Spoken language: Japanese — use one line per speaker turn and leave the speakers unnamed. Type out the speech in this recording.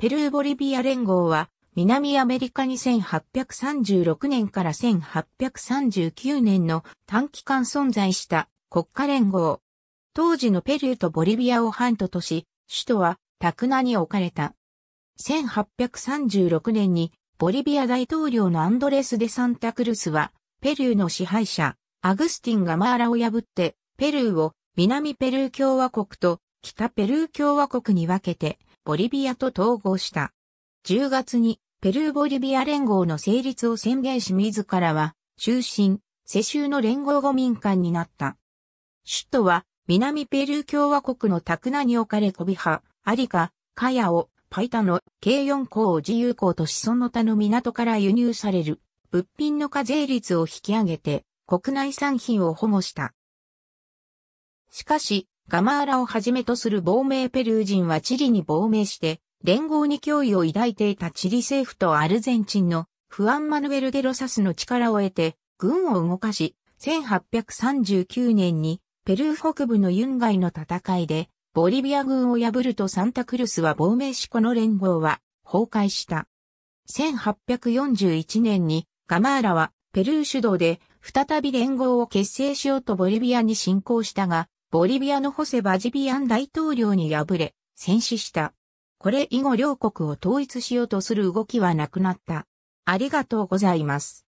ペ
ルー・ボリビア連合は、南アメリカに1836年から1839年の短期間存在した国家連合。当時のペルーとボリビアを半島とし、首都はタクナに置かれた。1836年にボリビア大統領のアンドレス・デ・サンタクルスは、ペルーの支配者、アグスティンがマーラを破って、ペルーを南ペルー共和国と北ペルー共和国に分けて、ボリビアと統合した。10月にペルーボリビア連合の成立を宣言し自らは終身、世襲の連合後民間になった。首都は南ペルー共和国のタクナに置かれコビハ、アリカ、カヤオ、パイタの計4港を自由港と子孫の他の港から輸入される物品の課税率を引き上げて国内産品を保護した。しかし、ガマーラをはじめとする亡命ペルー人はチリに亡命して、連合に脅威を抱いていたチリ政府とアルゼンチンのフアン・マヌエル・デロサスの力を得て、軍を動かし、1839年にペルー北部のユンガイの戦いで、ボリビア軍を破るとサンタクルスは亡命しこの連合は崩壊した。1841年にガマーラはペルー主導で再び連合を結成しようとボリビアに侵攻したが、ボリビアのホセ・バジビアン大統領に敗れ、戦死した。これ以後両国を統一しようとする動きはなくなった。ありがとうございます。